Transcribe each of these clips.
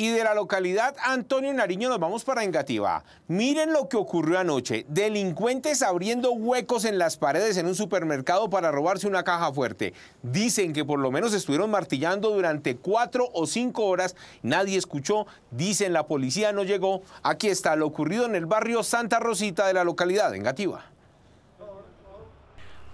Y de la localidad Antonio Nariño nos vamos para Engativá. Miren lo que ocurrió anoche. Delincuentes abriendo huecos en las paredes en un supermercado para robarse una caja fuerte. Dicen que por lo menos estuvieron martillando durante cuatro o cinco horas. Nadie escuchó. Dicen la policía no llegó. Aquí está lo ocurrido en el barrio Santa Rosita de la localidad de Engativá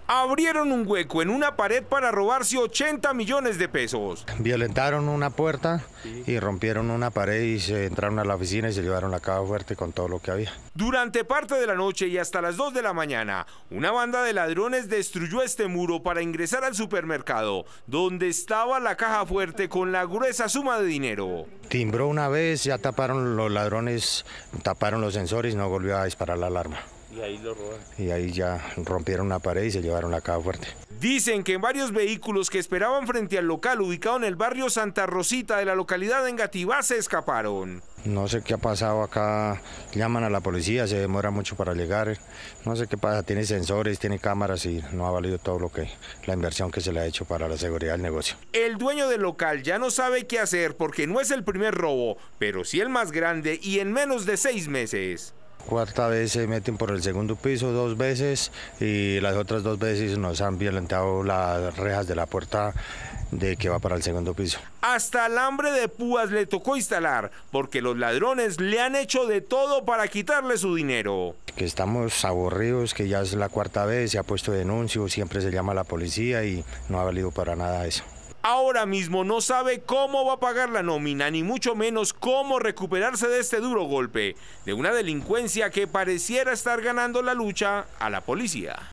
abrieron un hueco en una pared para robarse 80 millones de pesos. Violentaron una puerta y rompieron una pared y se entraron a la oficina y se llevaron la caja fuerte con todo lo que había. Durante parte de la noche y hasta las 2 de la mañana, una banda de ladrones destruyó este muro para ingresar al supermercado, donde estaba la caja fuerte con la gruesa suma de dinero. Timbró una vez, ya taparon los ladrones, taparon los sensores y no volvió a disparar la alarma. Y ahí lo Y ahí ya rompieron una pared y se llevaron la caja fuerte. Dicen que en varios vehículos que esperaban frente al local ubicado en el barrio Santa Rosita de la localidad de Engativá se escaparon. No sé qué ha pasado acá, llaman a la policía, se demora mucho para llegar, no sé qué pasa, tiene sensores, tiene cámaras y no ha valido todo lo que, la inversión que se le ha hecho para la seguridad del negocio. El dueño del local ya no sabe qué hacer porque no es el primer robo, pero sí el más grande y en menos de seis meses. Cuarta vez se meten por el segundo piso dos veces y las otras dos veces nos han violentado las rejas de la puerta de que va para el segundo piso. Hasta alambre de púas le tocó instalar, porque los ladrones le han hecho de todo para quitarle su dinero. Que estamos aburridos, que ya es la cuarta vez, se ha puesto denuncio, siempre se llama a la policía y no ha valido para nada eso ahora mismo no sabe cómo va a pagar la nómina, ni mucho menos cómo recuperarse de este duro golpe, de una delincuencia que pareciera estar ganando la lucha a la policía.